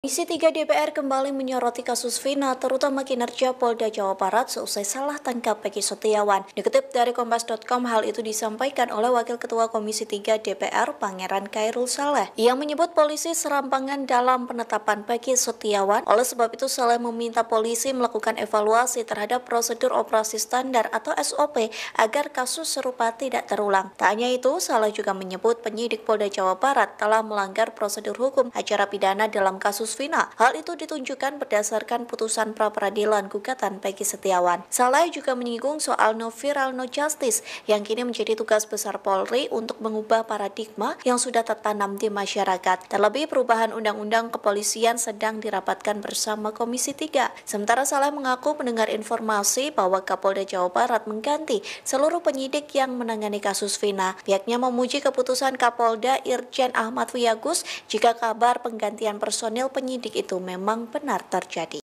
Komisi 3 DPR kembali menyoroti kasus Vina, terutama kinerja Polda Jawa Barat seusai salah tangkap Peggy Setiawan. Dikutip dari Kompas.com, hal itu disampaikan oleh Wakil Ketua Komisi 3 DPR, Pangeran Kairul Saleh. yang menyebut polisi serampangan dalam penetapan Peggy Setiawan. Oleh sebab itu, Saleh meminta polisi melakukan evaluasi terhadap prosedur operasi standar atau SOP agar kasus serupa tidak terulang. Tak hanya itu, Saleh juga menyebut penyidik Polda Jawa Barat telah melanggar prosedur hukum acara pidana dalam kasus status final. Hal itu ditunjukkan berdasarkan putusan pra peradilan gugatan Peggy Setiawan. Saleh juga menyinggung soal no viral no justice yang kini menjadi tugas besar Polri untuk mengubah paradigma yang sudah tertanam di masyarakat. Terlebih perubahan undang-undang kepolisian sedang dirapatkan bersama Komisi 3. Sementara Saleh mengaku mendengar informasi bahwa Kapolda Jawa Barat mengganti seluruh penyidik yang menangani kasus Vina. Pihaknya memuji keputusan Kapolda Irjen Ahmad Wiyagus jika kabar penggantian personil penyidik itu memang benar terjadi.